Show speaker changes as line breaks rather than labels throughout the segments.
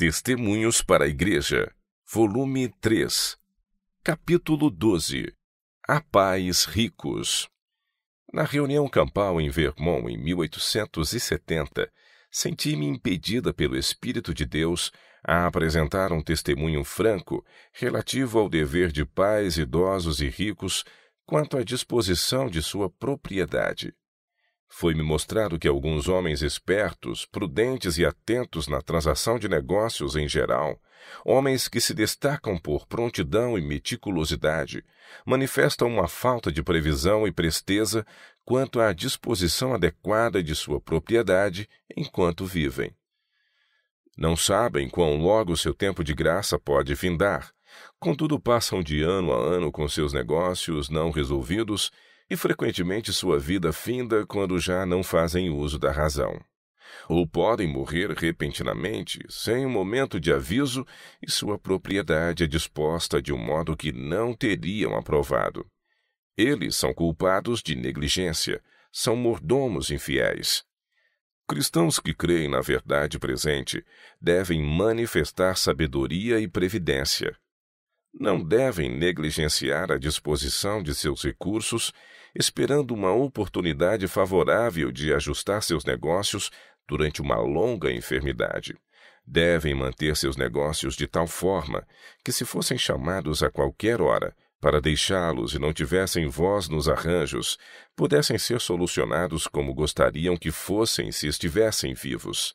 Testemunhos para a Igreja, volume 3, capítulo 12. A Pais Ricos. Na reunião campal em Vermont em 1870, senti-me impedida pelo Espírito de Deus a apresentar um testemunho franco relativo ao dever de pais idosos e ricos quanto à disposição de sua propriedade. Foi-me mostrado que alguns homens espertos, prudentes e atentos na transação de negócios em geral, homens que se destacam por prontidão e meticulosidade, manifestam uma falta de previsão e presteza quanto à disposição adequada de sua propriedade enquanto vivem. Não sabem quão logo seu tempo de graça pode findar, contudo passam de ano a ano com seus negócios não resolvidos e frequentemente sua vida finda quando já não fazem uso da razão. Ou podem morrer repentinamente, sem um momento de aviso, e sua propriedade é disposta de um modo que não teriam aprovado. Eles são culpados de negligência, são mordomos infiéis. Cristãos que creem na verdade presente devem manifestar sabedoria e previdência. Não devem negligenciar a disposição de seus recursos esperando uma oportunidade favorável de ajustar seus negócios durante uma longa enfermidade. Devem manter seus negócios de tal forma que, se fossem chamados a qualquer hora para deixá-los e não tivessem voz nos arranjos, pudessem ser solucionados como gostariam que fossem se estivessem vivos.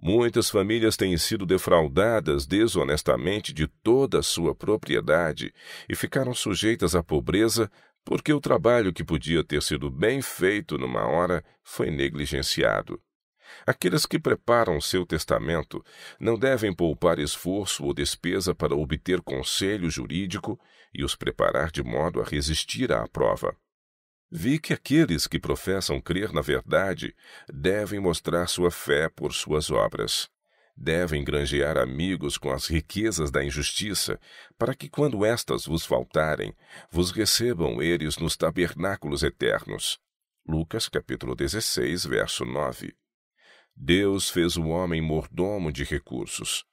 Muitas famílias têm sido defraudadas desonestamente de toda a sua propriedade e ficaram sujeitas à pobreza porque o trabalho que podia ter sido bem feito numa hora foi negligenciado. Aqueles que preparam seu testamento não devem poupar esforço ou despesa para obter conselho jurídico e os preparar de modo a resistir à prova. Vi que aqueles que professam crer na verdade devem mostrar sua fé por suas obras. Devem granjear amigos com as riquezas da injustiça, para que, quando estas vos faltarem, vos recebam eles nos tabernáculos eternos. Lucas capítulo 16, verso 9. Deus fez o homem mordomo de recursos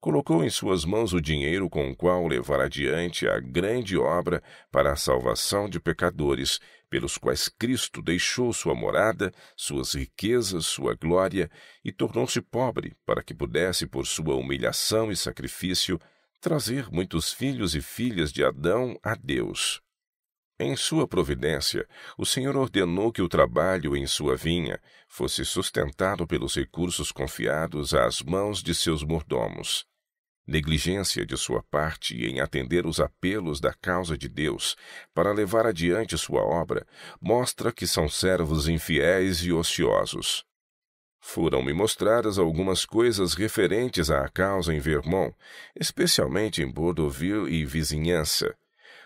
colocou em suas mãos o dinheiro com o qual levar adiante a grande obra para a salvação de pecadores, pelos quais Cristo deixou sua morada, suas riquezas, sua glória, e tornou-se pobre, para que pudesse, por sua humilhação e sacrifício, trazer muitos filhos e filhas de Adão a Deus. Em sua providência, o Senhor ordenou que o trabalho em sua vinha fosse sustentado pelos recursos confiados às mãos de seus mordomos. Negligência de sua parte em atender os apelos da causa de Deus para levar adiante sua obra mostra que são servos infiéis e ociosos. Foram-me mostradas algumas coisas referentes à causa em Vermont, especialmente em Bordoville e vizinhança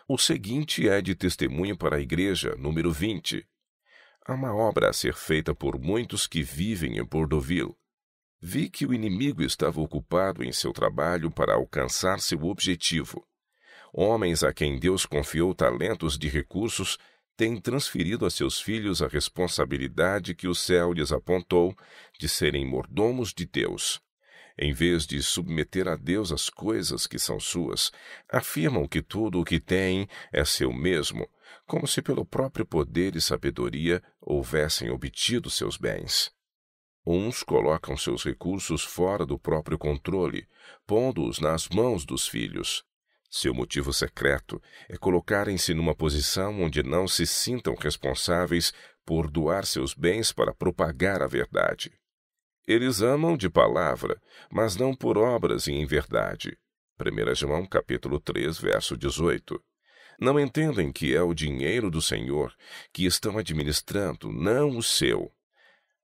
o seguinte é de testemunho para a Igreja, número 20. Há uma obra a ser feita por muitos que vivem em Bordoville. Vi que o inimigo estava ocupado em seu trabalho para alcançar seu objetivo. Homens a quem Deus confiou talentos de recursos têm transferido a seus filhos a responsabilidade que o céu lhes apontou de serem mordomos de Deus em vez de submeter a Deus as coisas que são suas, afirmam que tudo o que têm é seu mesmo, como se pelo próprio poder e sabedoria houvessem obtido seus bens. Uns colocam seus recursos fora do próprio controle, pondo-os nas mãos dos filhos. Seu motivo secreto é colocarem-se numa posição onde não se sintam responsáveis por doar seus bens para propagar a verdade. Eles amam de palavra, mas não por obras e em verdade. 1 João capítulo 3, verso 18. Não entendem que é o dinheiro do Senhor que estão administrando, não o seu.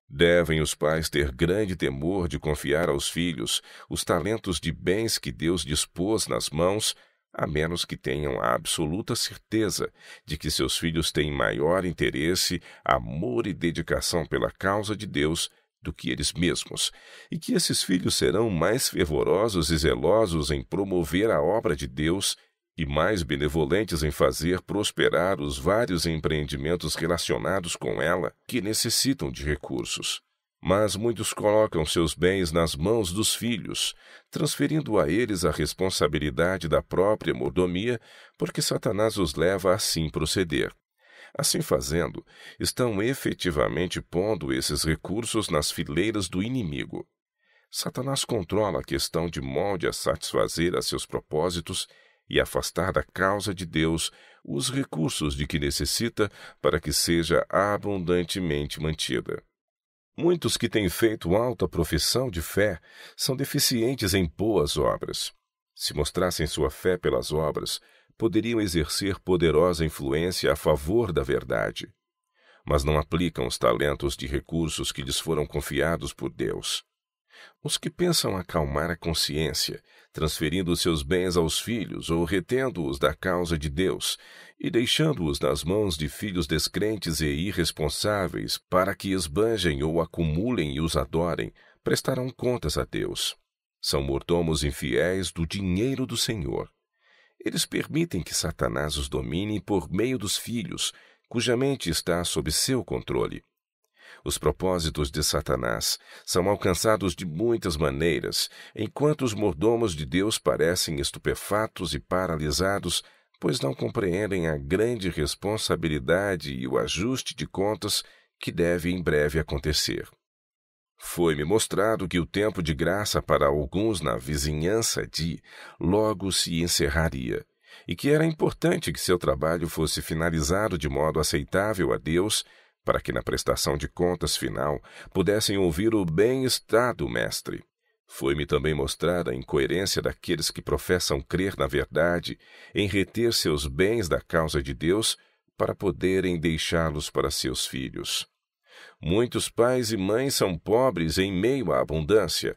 Devem os pais ter grande temor de confiar aos filhos os talentos de bens que Deus dispôs nas mãos, a menos que tenham a absoluta certeza de que seus filhos têm maior interesse, amor e dedicação pela causa de Deus do que eles mesmos, e que esses filhos serão mais fervorosos e zelosos em promover a obra de Deus e mais benevolentes em fazer prosperar os vários empreendimentos relacionados com ela que necessitam de recursos. Mas muitos colocam seus bens nas mãos dos filhos, transferindo a eles a responsabilidade da própria mordomia, porque Satanás os leva a assim proceder. Assim fazendo, estão efetivamente pondo esses recursos nas fileiras do inimigo. Satanás controla a questão de molde a satisfazer a seus propósitos e afastar da causa de Deus os recursos de que necessita para que seja abundantemente mantida. Muitos que têm feito alta profissão de fé são deficientes em boas obras. Se mostrassem sua fé pelas obras, poderiam exercer poderosa influência a favor da verdade, mas não aplicam os talentos de recursos que lhes foram confiados por Deus. Os que pensam acalmar a consciência, transferindo seus bens aos filhos ou retendo-os da causa de Deus e deixando-os nas mãos de filhos descrentes e irresponsáveis para que esbanjem ou acumulem e os adorem, prestarão contas a Deus. São mordomos infiéis do dinheiro do Senhor. Eles permitem que Satanás os domine por meio dos filhos, cuja mente está sob seu controle. Os propósitos de Satanás são alcançados de muitas maneiras, enquanto os mordomos de Deus parecem estupefatos e paralisados, pois não compreendem a grande responsabilidade e o ajuste de contas que deve em breve acontecer. Foi-me mostrado que o tempo de graça para alguns na vizinhança de logo se encerraria, e que era importante que seu trabalho fosse finalizado de modo aceitável a Deus, para que na prestação de contas final pudessem ouvir o bem-estar do Mestre. Foi-me também mostrada a incoerência daqueles que professam crer na verdade em reter seus bens da causa de Deus para poderem deixá-los para seus filhos. Muitos pais e mães são pobres em meio à abundância.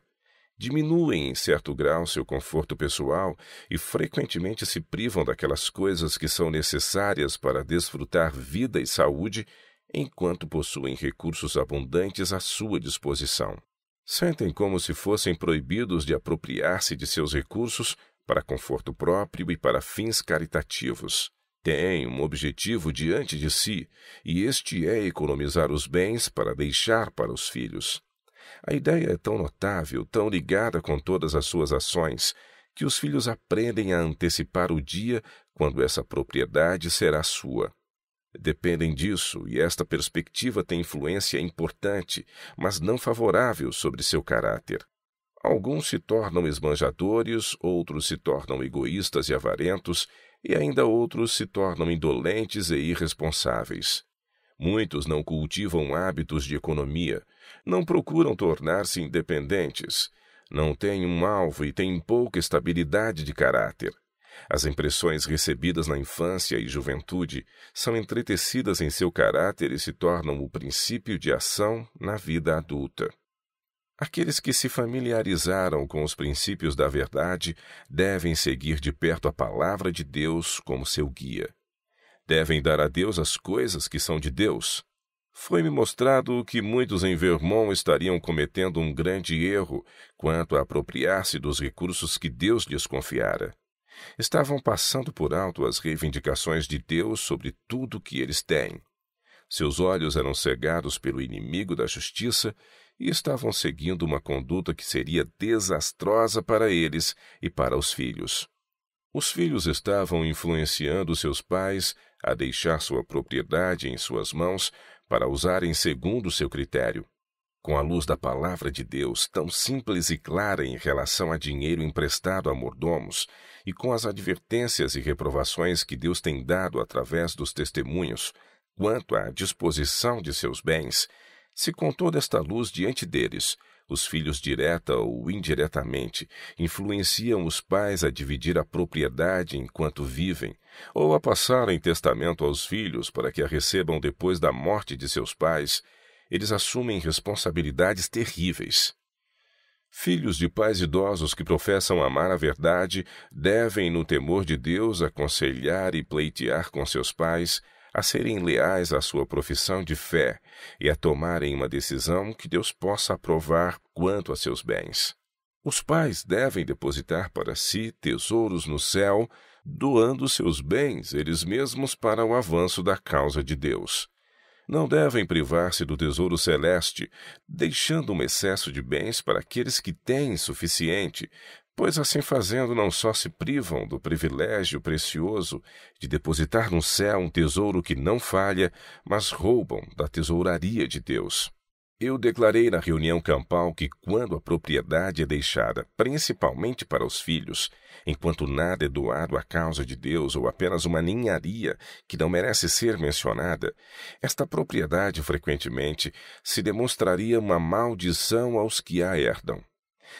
Diminuem em certo grau seu conforto pessoal e frequentemente se privam daquelas coisas que são necessárias para desfrutar vida e saúde, enquanto possuem recursos abundantes à sua disposição. Sentem como se fossem proibidos de apropriar-se de seus recursos para conforto próprio e para fins caritativos. Tem um objetivo diante de si, e este é economizar os bens para deixar para os filhos. A ideia é tão notável, tão ligada com todas as suas ações, que os filhos aprendem a antecipar o dia quando essa propriedade será sua. Dependem disso, e esta perspectiva tem influência importante, mas não favorável sobre seu caráter. Alguns se tornam esbanjadores, outros se tornam egoístas e avarentos, e ainda outros se tornam indolentes e irresponsáveis. Muitos não cultivam hábitos de economia, não procuram tornar-se independentes, não têm um alvo e têm pouca estabilidade de caráter. As impressões recebidas na infância e juventude são entretecidas em seu caráter e se tornam o princípio de ação na vida adulta. Aqueles que se familiarizaram com os princípios da verdade devem seguir de perto a palavra de Deus como seu guia. Devem dar a Deus as coisas que são de Deus. Foi-me mostrado que muitos em Vermont estariam cometendo um grande erro quanto a apropriar-se dos recursos que Deus lhes confiara. Estavam passando por alto as reivindicações de Deus sobre tudo o que eles têm. Seus olhos eram cegados pelo inimigo da justiça e estavam seguindo uma conduta que seria desastrosa para eles e para os filhos. Os filhos estavam influenciando seus pais a deixar sua propriedade em suas mãos para usarem segundo seu critério. Com a luz da palavra de Deus, tão simples e clara em relação a dinheiro emprestado a mordomos, e com as advertências e reprovações que Deus tem dado através dos testemunhos quanto à disposição de seus bens, se com toda esta luz diante deles, os filhos direta ou indiretamente influenciam os pais a dividir a propriedade enquanto vivem, ou a passarem testamento aos filhos para que a recebam depois da morte de seus pais, eles assumem responsabilidades terríveis. Filhos de pais idosos que professam amar a verdade devem, no temor de Deus, aconselhar e pleitear com seus pais a serem leais à sua profissão de fé e a tomarem uma decisão que Deus possa aprovar quanto a seus bens. Os pais devem depositar para si tesouros no céu, doando seus bens eles mesmos para o avanço da causa de Deus. Não devem privar-se do tesouro celeste, deixando um excesso de bens para aqueles que têm suficiente, Pois assim fazendo, não só se privam do privilégio precioso de depositar no céu um tesouro que não falha, mas roubam da tesouraria de Deus. Eu declarei na reunião campal que, quando a propriedade é deixada, principalmente para os filhos, enquanto nada é doado à causa de Deus ou apenas uma ninharia que não merece ser mencionada, esta propriedade frequentemente se demonstraria uma maldição aos que a herdam.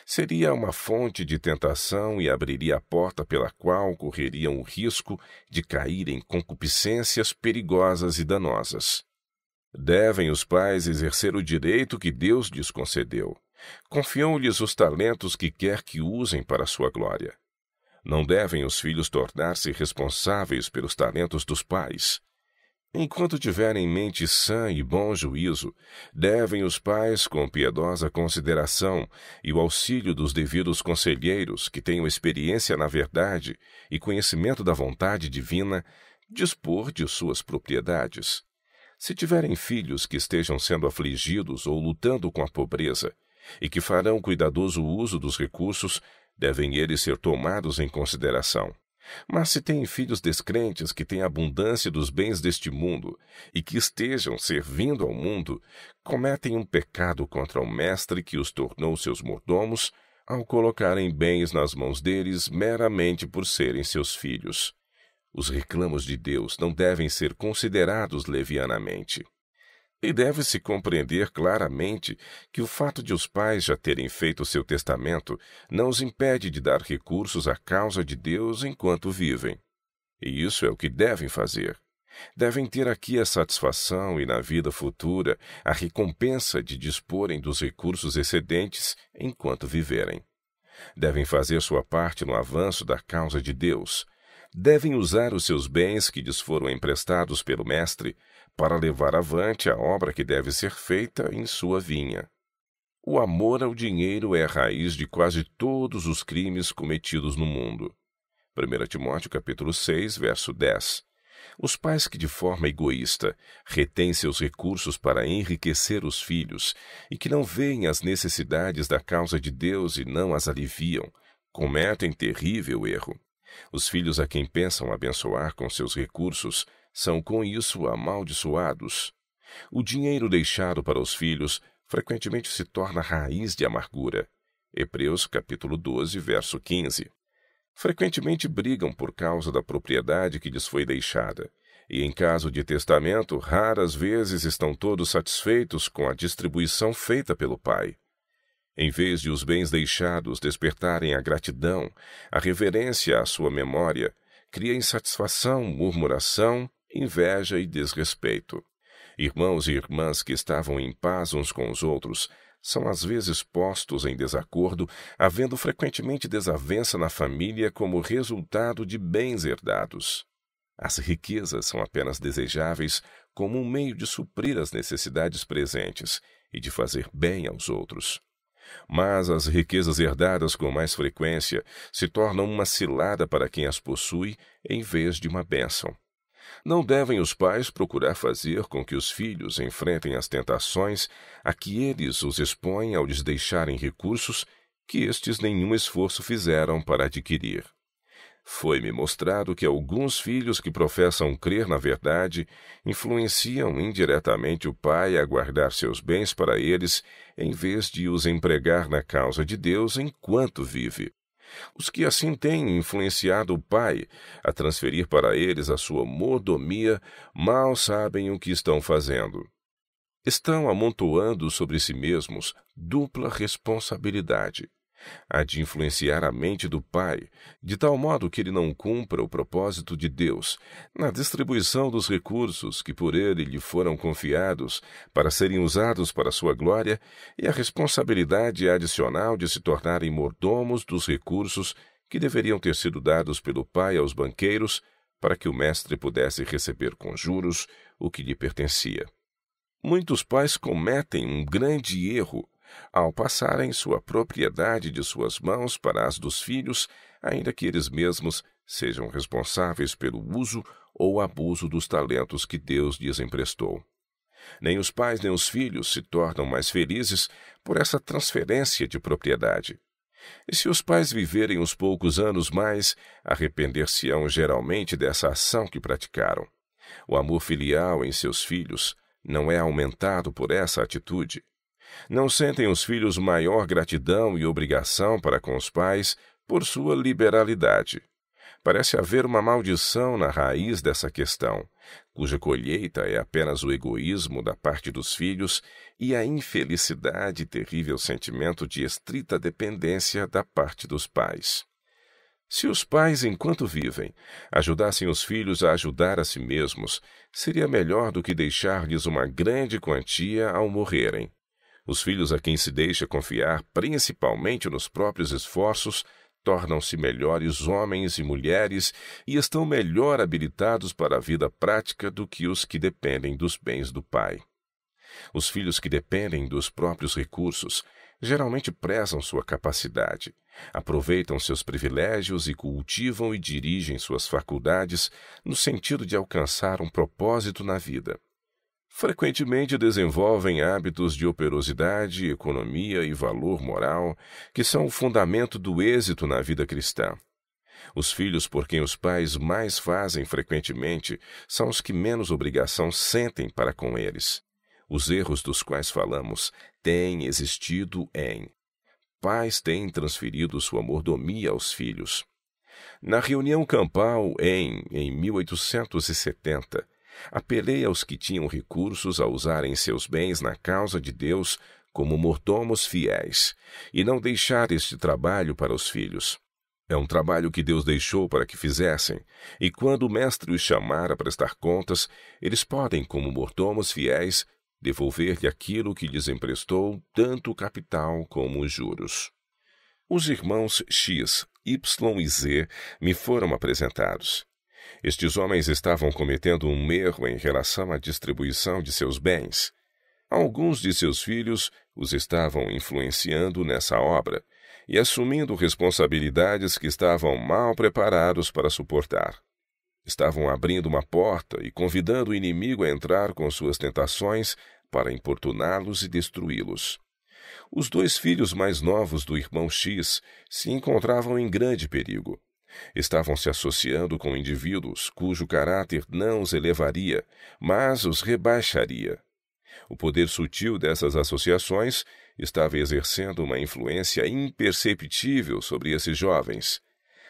Seria uma fonte de tentação e abriria a porta pela qual correriam o risco de cair em concupiscências perigosas e danosas. Devem os pais exercer o direito que Deus lhes concedeu. Confiou-lhes os talentos que quer que usem para sua glória. Não devem os filhos tornar-se responsáveis pelos talentos dos pais. Enquanto tiverem mente sã e bom juízo, devem os pais, com piedosa consideração e o auxílio dos devidos conselheiros que tenham experiência na verdade e conhecimento da vontade divina, dispor de suas propriedades. Se tiverem filhos que estejam sendo afligidos ou lutando com a pobreza, e que farão cuidadoso uso dos recursos, devem eles ser tomados em consideração. Mas se têm filhos descrentes que têm abundância dos bens deste mundo e que estejam servindo ao mundo, cometem um pecado contra o Mestre que os tornou seus mordomos ao colocarem bens nas mãos deles meramente por serem seus filhos. Os reclamos de Deus não devem ser considerados levianamente. E deve-se compreender claramente que o fato de os pais já terem feito seu testamento não os impede de dar recursos à causa de Deus enquanto vivem. E isso é o que devem fazer. Devem ter aqui a satisfação e na vida futura a recompensa de disporem dos recursos excedentes enquanto viverem. Devem fazer sua parte no avanço da causa de Deus. Devem usar os seus bens que lhes foram emprestados pelo Mestre para levar avante a obra que deve ser feita em sua vinha. O amor ao dinheiro é a raiz de quase todos os crimes cometidos no mundo. 1 Timóteo capítulo 6, verso 10. Os pais que de forma egoísta retêm seus recursos para enriquecer os filhos e que não veem as necessidades da causa de Deus e não as aliviam, cometem terrível erro. Os filhos a quem pensam abençoar com seus recursos são com isso amaldiçoados. O dinheiro deixado para os filhos frequentemente se torna raiz de amargura. Hebreus capítulo 12, verso 15. Frequentemente brigam por causa da propriedade que lhes foi deixada, e em caso de testamento, raras vezes estão todos satisfeitos com a distribuição feita pelo pai. Em vez de os bens deixados despertarem a gratidão, a reverência à sua memória, cria insatisfação, murmuração inveja e desrespeito. Irmãos e irmãs que estavam em paz uns com os outros são às vezes postos em desacordo, havendo frequentemente desavença na família como resultado de bens herdados. As riquezas são apenas desejáveis como um meio de suprir as necessidades presentes e de fazer bem aos outros. Mas as riquezas herdadas com mais frequência se tornam uma cilada para quem as possui em vez de uma bênção. Não devem os pais procurar fazer com que os filhos enfrentem as tentações a que eles os expõem ao lhes deixarem recursos que estes nenhum esforço fizeram para adquirir. Foi-me mostrado que alguns filhos que professam crer na verdade influenciam indiretamente o pai a guardar seus bens para eles em vez de os empregar na causa de Deus enquanto vive. Os que assim têm influenciado o pai a transferir para eles a sua mordomia mal sabem o que estão fazendo. Estão amontoando sobre si mesmos dupla responsabilidade há de influenciar a mente do pai, de tal modo que ele não cumpra o propósito de Deus na distribuição dos recursos que por ele lhe foram confiados para serem usados para sua glória e a responsabilidade adicional de se tornarem mordomos dos recursos que deveriam ter sido dados pelo pai aos banqueiros para que o mestre pudesse receber com juros o que lhe pertencia. Muitos pais cometem um grande erro ao passarem sua propriedade de suas mãos para as dos filhos, ainda que eles mesmos sejam responsáveis pelo uso ou abuso dos talentos que Deus lhes emprestou. Nem os pais nem os filhos se tornam mais felizes por essa transferência de propriedade. E se os pais viverem uns poucos anos mais, arrepender-se-ão geralmente dessa ação que praticaram. O amor filial em seus filhos não é aumentado por essa atitude. Não sentem os filhos maior gratidão e obrigação para com os pais por sua liberalidade. Parece haver uma maldição na raiz dessa questão, cuja colheita é apenas o egoísmo da parte dos filhos e a infelicidade e terrível sentimento de estrita dependência da parte dos pais. Se os pais, enquanto vivem, ajudassem os filhos a ajudar a si mesmos, seria melhor do que deixar-lhes uma grande quantia ao morrerem. Os filhos a quem se deixa confiar, principalmente nos próprios esforços, tornam-se melhores homens e mulheres e estão melhor habilitados para a vida prática do que os que dependem dos bens do pai. Os filhos que dependem dos próprios recursos geralmente prezam sua capacidade, aproveitam seus privilégios e cultivam e dirigem suas faculdades no sentido de alcançar um propósito na vida frequentemente desenvolvem hábitos de operosidade, economia e valor moral que são o fundamento do êxito na vida cristã. Os filhos por quem os pais mais fazem frequentemente são os que menos obrigação sentem para com eles. Os erros dos quais falamos têm existido em. Pais têm transferido sua mordomia aos filhos. Na reunião campal em, em 1870, Apelei aos que tinham recursos a usarem seus bens na causa de Deus como mordomos fiéis e não deixar este trabalho para os filhos. É um trabalho que Deus deixou para que fizessem, e quando o mestre os chamar a prestar contas, eles podem, como mordomos fiéis, devolver-lhe aquilo que lhes emprestou, tanto o capital como os juros. Os irmãos X, Y e Z me foram apresentados. Estes homens estavam cometendo um erro em relação à distribuição de seus bens. Alguns de seus filhos os estavam influenciando nessa obra e assumindo responsabilidades que estavam mal preparados para suportar. Estavam abrindo uma porta e convidando o inimigo a entrar com suas tentações para importuná-los e destruí-los. Os dois filhos mais novos do irmão X se encontravam em grande perigo. Estavam se associando com indivíduos cujo caráter não os elevaria, mas os rebaixaria. O poder sutil dessas associações estava exercendo uma influência imperceptível sobre esses jovens.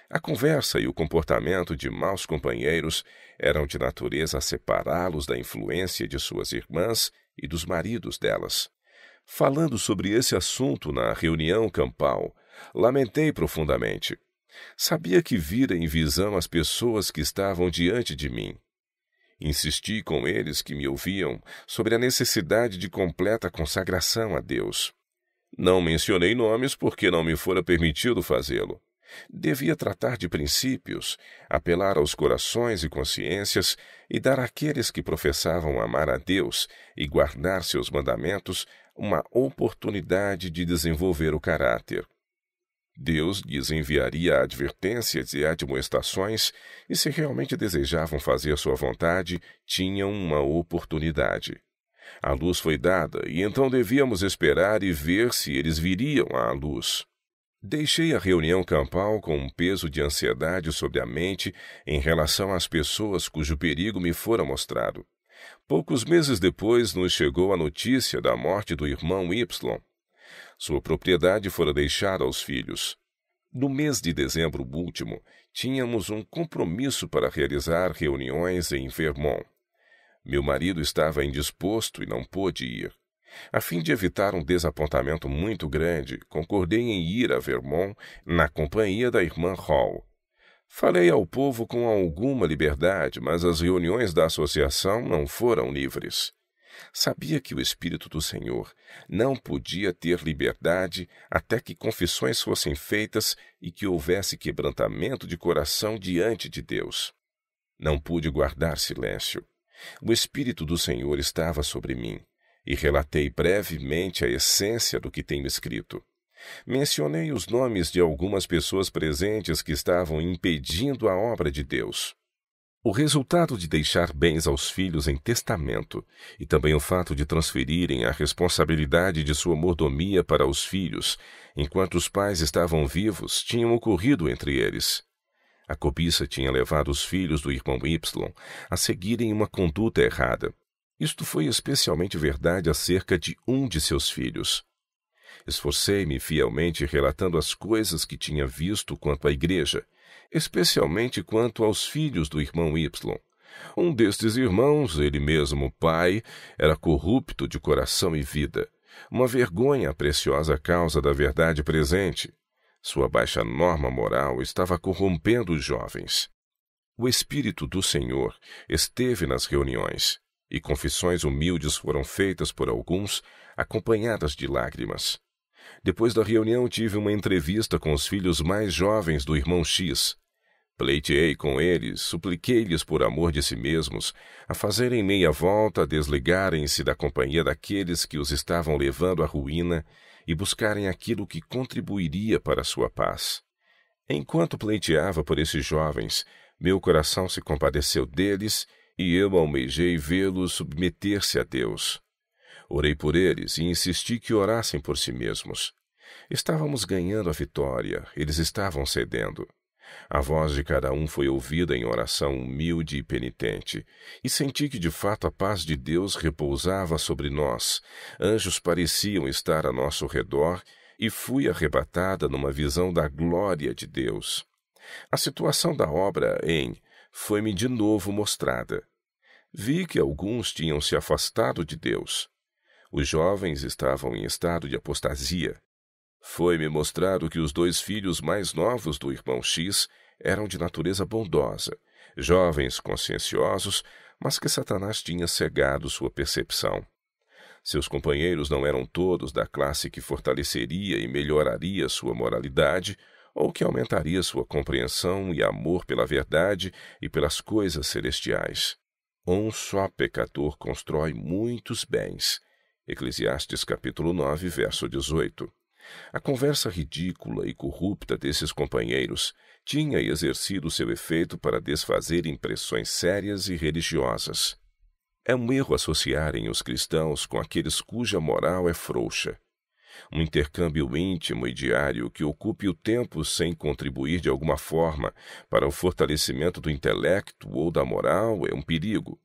A conversa e o comportamento de maus companheiros eram de natureza a separá-los da influência de suas irmãs e dos maridos delas. Falando sobre esse assunto na reunião campal, lamentei profundamente. Sabia que vira em visão as pessoas que estavam diante de mim. Insisti com eles que me ouviam sobre a necessidade de completa consagração a Deus. Não mencionei nomes porque não me fora permitido fazê-lo. Devia tratar de princípios, apelar aos corações e consciências e dar àqueles que professavam amar a Deus e guardar seus mandamentos uma oportunidade de desenvolver o caráter. Deus lhes enviaria advertências e admoestações, e se realmente desejavam fazer sua vontade, tinham uma oportunidade. A luz foi dada, e então devíamos esperar e ver se eles viriam à luz. Deixei a reunião campal com um peso de ansiedade sobre a mente em relação às pessoas cujo perigo me fora mostrado. Poucos meses depois nos chegou a notícia da morte do irmão Y, sua propriedade fora deixada aos filhos. No mês de dezembro último, tínhamos um compromisso para realizar reuniões em Vermont. Meu marido estava indisposto e não pôde ir. A fim de evitar um desapontamento muito grande, concordei em ir a Vermont na companhia da irmã Hall. Falei ao povo com alguma liberdade, mas as reuniões da associação não foram livres. Sabia que o Espírito do Senhor não podia ter liberdade até que confissões fossem feitas e que houvesse quebrantamento de coração diante de Deus. Não pude guardar silêncio. O Espírito do Senhor estava sobre mim, e relatei brevemente a essência do que tenho escrito. Mencionei os nomes de algumas pessoas presentes que estavam impedindo a obra de Deus. O resultado de deixar bens aos filhos em testamento e também o fato de transferirem a responsabilidade de sua mordomia para os filhos, enquanto os pais estavam vivos, tinham ocorrido entre eles. A cobiça tinha levado os filhos do irmão Y a seguirem uma conduta errada. Isto foi especialmente verdade acerca de um de seus filhos. Esforcei-me fielmente relatando as coisas que tinha visto quanto à igreja, especialmente quanto aos filhos do irmão Y. Um destes irmãos, ele mesmo pai, era corrupto de coração e vida, uma vergonha preciosa causa da verdade presente. Sua baixa norma moral estava corrompendo os jovens. O Espírito do Senhor esteve nas reuniões, e confissões humildes foram feitas por alguns, acompanhadas de lágrimas. Depois da reunião, tive uma entrevista com os filhos mais jovens do irmão X. Pleiteei com eles, supliquei-lhes por amor de si mesmos, a fazerem meia volta, desligarem-se da companhia daqueles que os estavam levando à ruína e buscarem aquilo que contribuiria para a sua paz. Enquanto pleiteava por esses jovens, meu coração se compadeceu deles e eu almejei vê-los submeter-se a Deus. Orei por eles e insisti que orassem por si mesmos. Estávamos ganhando a vitória, eles estavam cedendo. A voz de cada um foi ouvida em oração humilde e penitente, e senti que de fato a paz de Deus repousava sobre nós. Anjos pareciam estar a nosso redor e fui arrebatada numa visão da glória de Deus. A situação da obra em foi-me de novo mostrada. Vi que alguns tinham se afastado de Deus. Os jovens estavam em estado de apostasia. Foi-me mostrado que os dois filhos mais novos do irmão X eram de natureza bondosa, jovens conscienciosos, mas que Satanás tinha cegado sua percepção. Seus companheiros não eram todos da classe que fortaleceria e melhoraria sua moralidade ou que aumentaria sua compreensão e amor pela verdade e pelas coisas celestiais. Um só pecador constrói muitos bens. Eclesiastes capítulo 9, verso 18. A conversa ridícula e corrupta desses companheiros tinha exercido seu efeito para desfazer impressões sérias e religiosas. É um erro associarem os cristãos com aqueles cuja moral é frouxa. Um intercâmbio íntimo e diário que ocupe o tempo sem contribuir de alguma forma para o fortalecimento do intelecto ou da moral é um perigo.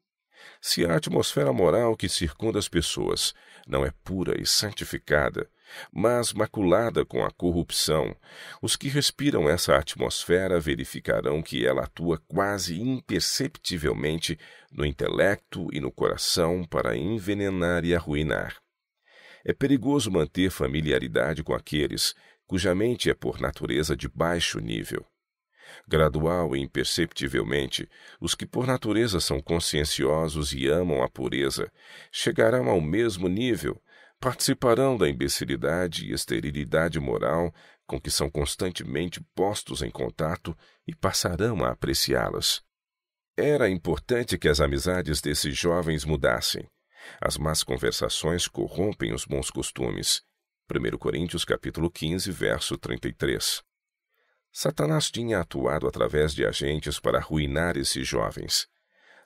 Se a atmosfera moral que circunda as pessoas não é pura e santificada, mas maculada com a corrupção, os que respiram essa atmosfera verificarão que ela atua quase imperceptivelmente no intelecto e no coração para envenenar e arruinar. É perigoso manter familiaridade com aqueles cuja mente é por natureza de baixo nível gradual e imperceptivelmente, os que por natureza são conscienciosos e amam a pureza chegarão ao mesmo nível, participarão da imbecilidade e esterilidade moral com que são constantemente postos em contato e passarão a apreciá-las. Era importante que as amizades desses jovens mudassem. As más conversações corrompem os bons costumes. 1 Coríntios capítulo 15, verso 33. Satanás tinha atuado através de agentes para arruinar esses jovens.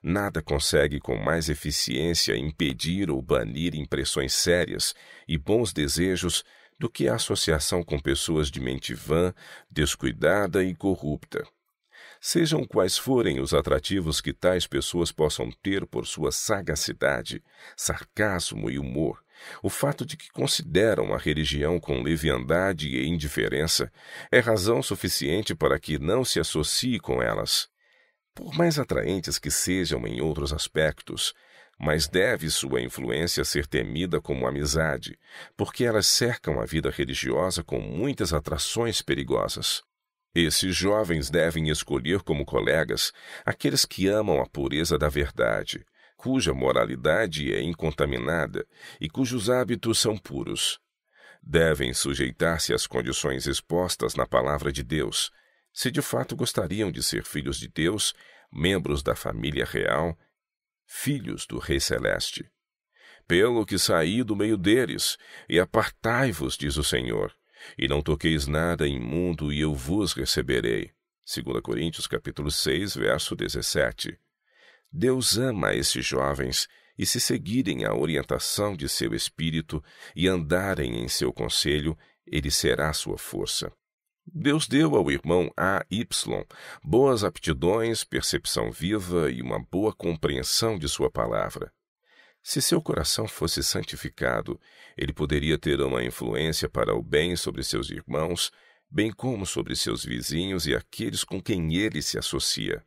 Nada consegue com mais eficiência impedir ou banir impressões sérias e bons desejos do que a associação com pessoas de mente vã, descuidada e corrupta. Sejam quais forem os atrativos que tais pessoas possam ter por sua sagacidade, sarcasmo e humor, o fato de que consideram a religião com leviandade e indiferença é razão suficiente para que não se associe com elas. Por mais atraentes que sejam em outros aspectos, mas deve sua influência ser temida como amizade, porque elas cercam a vida religiosa com muitas atrações perigosas. Esses jovens devem escolher como colegas aqueles que amam a pureza da verdade, cuja moralidade é incontaminada e cujos hábitos são puros. Devem sujeitar-se às condições expostas na palavra de Deus, se de fato gostariam de ser filhos de Deus, membros da família real, filhos do Rei Celeste. Pelo que saí do meio deles, e apartai-vos, diz o Senhor, e não toqueis nada imundo, e eu vos receberei. 2 Coríntios capítulo 6, verso 17. Deus ama esses jovens e, se seguirem a orientação de seu espírito e andarem em seu conselho, ele será sua força. Deus deu ao irmão A.Y. boas aptidões, percepção viva e uma boa compreensão de sua palavra. Se seu coração fosse santificado, ele poderia ter uma influência para o bem sobre seus irmãos, bem como sobre seus vizinhos e aqueles com quem ele se associa.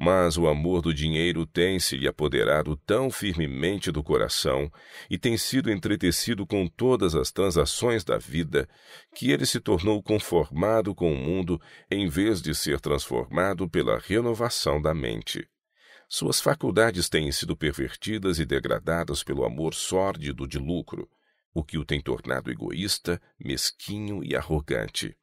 Mas o amor do dinheiro tem se lhe apoderado tão firmemente do coração e tem sido entretecido com todas as transações da vida que ele se tornou conformado com o mundo em vez de ser transformado pela renovação da mente. Suas faculdades têm sido pervertidas e degradadas pelo amor sórdido de lucro, o que o tem tornado egoísta, mesquinho e arrogante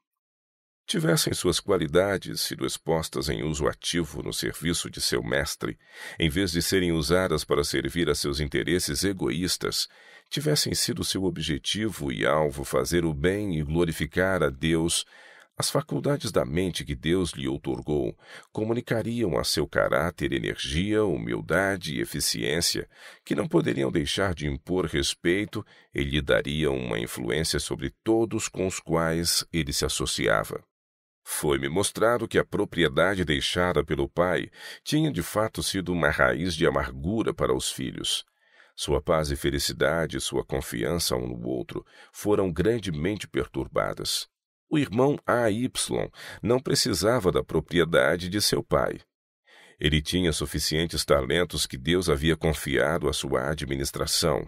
tivessem suas qualidades sido expostas em uso ativo no serviço de seu mestre, em vez de serem usadas para servir a seus interesses egoístas, tivessem sido seu objetivo e alvo fazer o bem e glorificar a Deus, as faculdades da mente que Deus lhe outorgou comunicariam a seu caráter energia, humildade e eficiência, que não poderiam deixar de impor respeito e lhe dariam uma influência sobre todos com os quais ele se associava. Foi-me mostrado que a propriedade deixada pelo pai tinha de fato sido uma raiz de amargura para os filhos. Sua paz e felicidade, sua confiança um no outro, foram grandemente perturbadas. O irmão AY não precisava da propriedade de seu pai. Ele tinha suficientes talentos que Deus havia confiado à sua administração.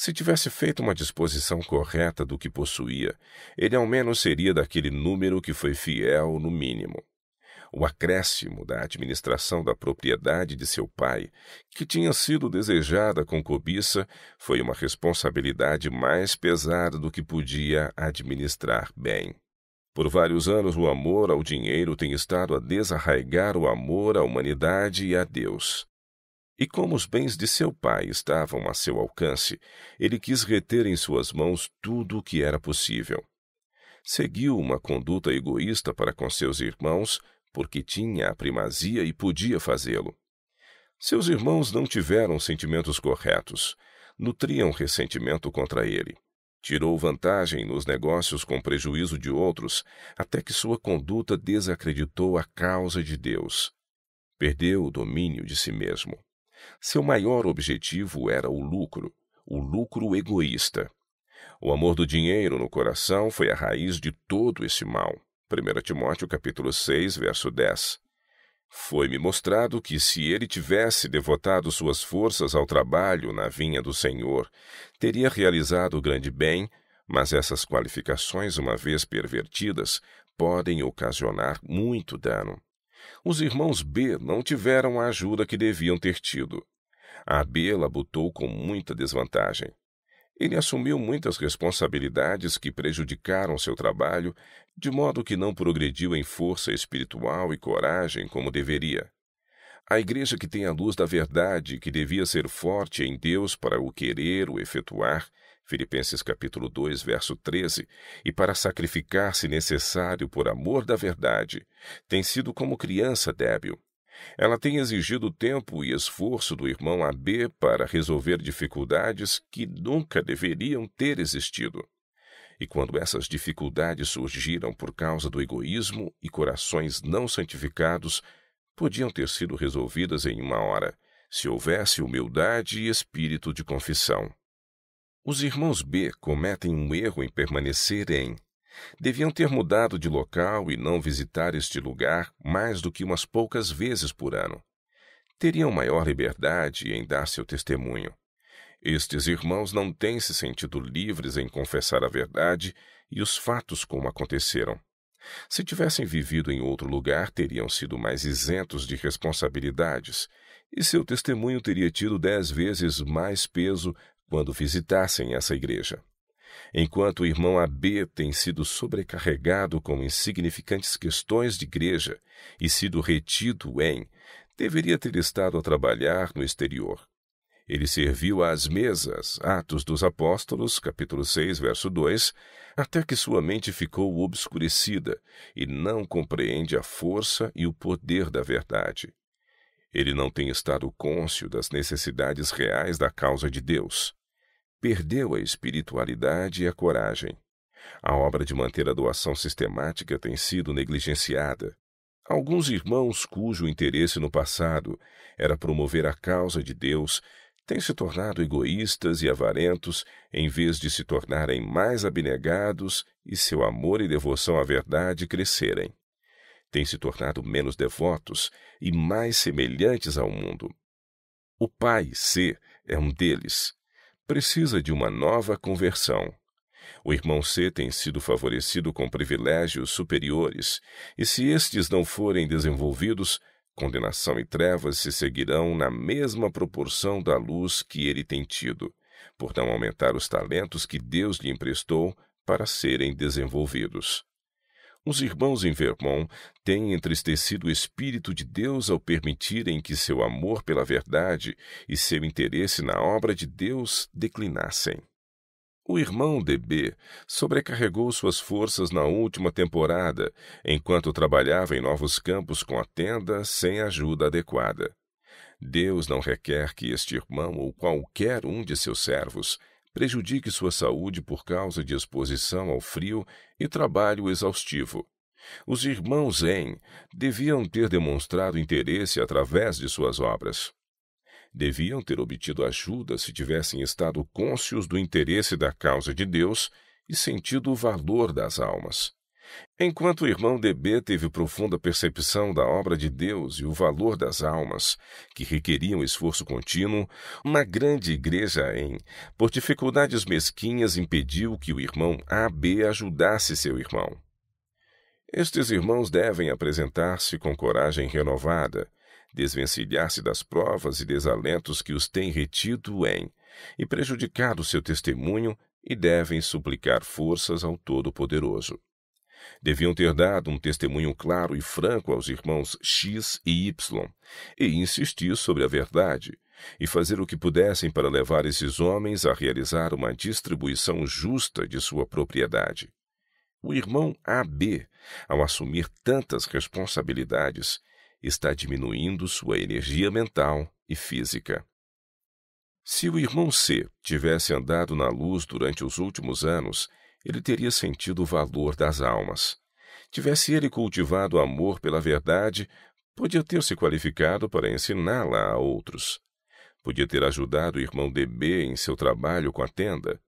Se tivesse feito uma disposição correta do que possuía, ele ao menos seria daquele número que foi fiel no mínimo. O acréscimo da administração da propriedade de seu pai, que tinha sido desejada com cobiça, foi uma responsabilidade mais pesada do que podia administrar bem. Por vários anos, o amor ao dinheiro tem estado a desarraigar o amor à humanidade e a Deus. E como os bens de seu pai estavam a seu alcance, ele quis reter em suas mãos tudo o que era possível. Seguiu uma conduta egoísta para com seus irmãos, porque tinha a primazia e podia fazê-lo. Seus irmãos não tiveram sentimentos corretos, nutriam ressentimento contra ele. Tirou vantagem nos negócios com prejuízo de outros, até que sua conduta desacreditou a causa de Deus. Perdeu o domínio de si mesmo. Seu maior objetivo era o lucro, o lucro egoísta. O amor do dinheiro no coração foi a raiz de todo esse mal. 1 Timóteo capítulo 6, verso 10. Foi-me mostrado que se ele tivesse devotado suas forças ao trabalho na vinha do Senhor, teria realizado o grande bem, mas essas qualificações, uma vez pervertidas, podem ocasionar muito dano. Os irmãos B não tiveram a ajuda que deviam ter tido. A B labutou com muita desvantagem. Ele assumiu muitas responsabilidades que prejudicaram seu trabalho, de modo que não progrediu em força espiritual e coragem como deveria. A igreja que tem a luz da verdade, que devia ser forte em Deus para o querer, o efetuar, Filipenses capítulo 2, verso 13, e para sacrificar se necessário por amor da verdade, tem sido como criança débil. Ela tem exigido tempo e esforço do irmão AB para resolver dificuldades que nunca deveriam ter existido. E quando essas dificuldades surgiram por causa do egoísmo e corações não santificados, podiam ter sido resolvidas em uma hora, se houvesse humildade e espírito de confissão. Os irmãos B cometem um erro em permanecer em. Deviam ter mudado de local e não visitar este lugar mais do que umas poucas vezes por ano. Teriam maior liberdade em dar seu testemunho. Estes irmãos não têm se sentido livres em confessar a verdade e os fatos como aconteceram. Se tivessem vivido em outro lugar, teriam sido mais isentos de responsabilidades, e seu testemunho teria tido dez vezes mais peso quando visitassem essa igreja. Enquanto o irmão AB tem sido sobrecarregado com insignificantes questões de igreja e sido retido em, deveria ter estado a trabalhar no exterior. Ele serviu às mesas, Atos dos Apóstolos, capítulo 6, verso 2, até que sua mente ficou obscurecida e não compreende a força e o poder da verdade. Ele não tem estado côncio das necessidades reais da causa de Deus perdeu a espiritualidade e a coragem. A obra de manter a doação sistemática tem sido negligenciada. Alguns irmãos cujo interesse no passado era promover a causa de Deus têm se tornado egoístas e avarentos em vez de se tornarem mais abnegados e seu amor e devoção à verdade crescerem. Têm se tornado menos devotos e mais semelhantes ao mundo. O pai C é um deles precisa de uma nova conversão. O irmão C tem sido favorecido com privilégios superiores, e se estes não forem desenvolvidos, condenação e trevas se seguirão na mesma proporção da luz que ele tem tido, por não aumentar os talentos que Deus lhe emprestou para serem desenvolvidos. Os irmãos em Vermont têm entristecido o Espírito de Deus ao permitirem que seu amor pela verdade e seu interesse na obra de Deus declinassem. O irmão DB sobrecarregou suas forças na última temporada, enquanto trabalhava em novos campos com a tenda sem ajuda adequada. Deus não requer que este irmão ou qualquer um de seus servos prejudique sua saúde por causa de exposição ao frio e trabalho exaustivo. Os irmãos Zen deviam ter demonstrado interesse através de suas obras. Deviam ter obtido ajuda se tivessem estado cônscios do interesse da causa de Deus e sentido o valor das almas. Enquanto o irmão DB teve profunda percepção da obra de Deus e o valor das almas, que requeriam esforço contínuo, uma grande igreja em, por dificuldades mesquinhas, impediu que o irmão AB ajudasse seu irmão. Estes irmãos devem apresentar-se com coragem renovada, desvencilhar-se das provas e desalentos que os têm retido em e prejudicado seu testemunho e devem suplicar forças ao Todo-Poderoso deviam ter dado um testemunho claro e franco aos irmãos X e Y e insistir sobre a verdade e fazer o que pudessem para levar esses homens a realizar uma distribuição justa de sua propriedade. O irmão AB, ao assumir tantas responsabilidades, está diminuindo sua energia mental e física. Se o irmão C tivesse andado na luz durante os últimos anos, ele teria sentido o valor das almas. Tivesse ele cultivado amor pela verdade, podia ter se qualificado para ensiná-la a outros. Podia ter ajudado o irmão DB em seu trabalho com a tenda.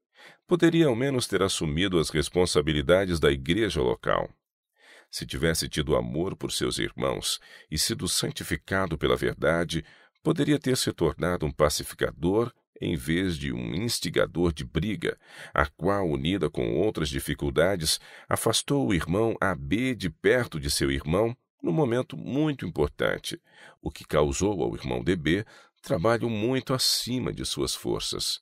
Poderia ao menos ter assumido as responsabilidades da igreja local. Se tivesse tido amor por seus irmãos e sido santificado pela verdade, poderia ter se tornado um pacificador em vez de um instigador de briga, a qual, unida com outras dificuldades, afastou o irmão AB de perto de seu irmão num momento muito importante, o que causou ao irmão DB trabalho muito acima de suas forças.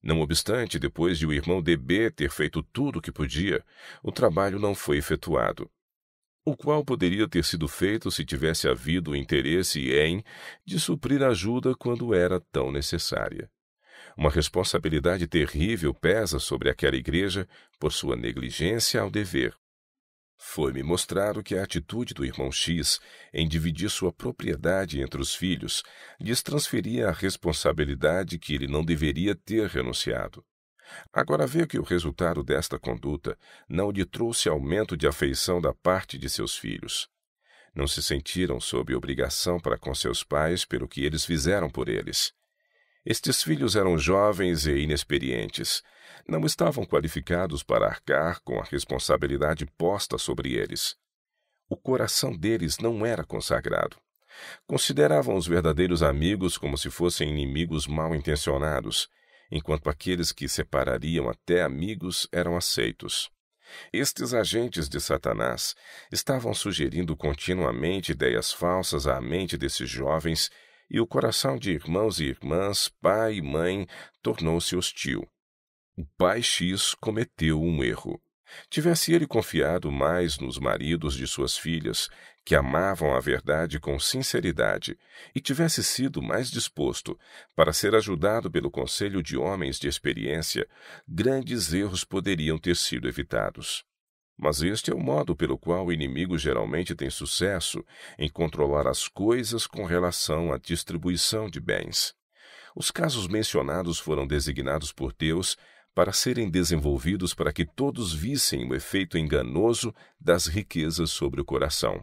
Não obstante, depois de o irmão DB ter feito tudo o que podia, o trabalho não foi efetuado o qual poderia ter sido feito se tivesse havido interesse em de suprir ajuda quando era tão necessária. Uma responsabilidade terrível pesa sobre aquela igreja por sua negligência ao dever. Foi-me mostrado que a atitude do irmão X em dividir sua propriedade entre os filhos lhes transferia a responsabilidade que ele não deveria ter renunciado. Agora vê que o resultado desta conduta não lhe trouxe aumento de afeição da parte de seus filhos. Não se sentiram sob obrigação para com seus pais pelo que eles fizeram por eles. Estes filhos eram jovens e inexperientes. Não estavam qualificados para arcar com a responsabilidade posta sobre eles. O coração deles não era consagrado. Consideravam os verdadeiros amigos como se fossem inimigos mal intencionados enquanto aqueles que separariam até amigos eram aceitos. Estes agentes de Satanás estavam sugerindo continuamente ideias falsas à mente desses jovens, e o coração de irmãos e irmãs, pai e mãe, tornou-se hostil. O pai X cometeu um erro. Tivesse ele confiado mais nos maridos de suas filhas, que amavam a verdade com sinceridade, e tivesse sido mais disposto para ser ajudado pelo conselho de homens de experiência, grandes erros poderiam ter sido evitados. Mas este é o modo pelo qual o inimigo geralmente tem sucesso em controlar as coisas com relação à distribuição de bens. Os casos mencionados foram designados por Deus para serem desenvolvidos para que todos vissem o efeito enganoso das riquezas sobre o coração.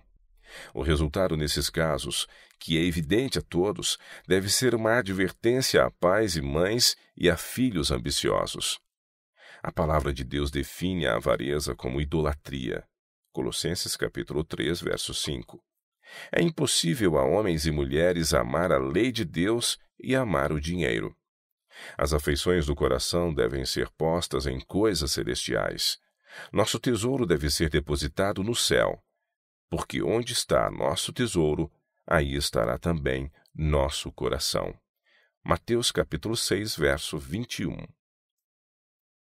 O resultado nesses casos, que é evidente a todos, deve ser uma advertência a pais e mães e a filhos ambiciosos. A palavra de Deus define a avareza como idolatria. Colossenses capítulo 3, verso 5. É impossível a homens e mulheres amar a lei de Deus e amar o dinheiro. As afeições do coração devem ser postas em coisas celestiais. Nosso tesouro deve ser depositado no céu porque onde está nosso tesouro, aí estará também nosso coração. Mateus capítulo 6, verso 21.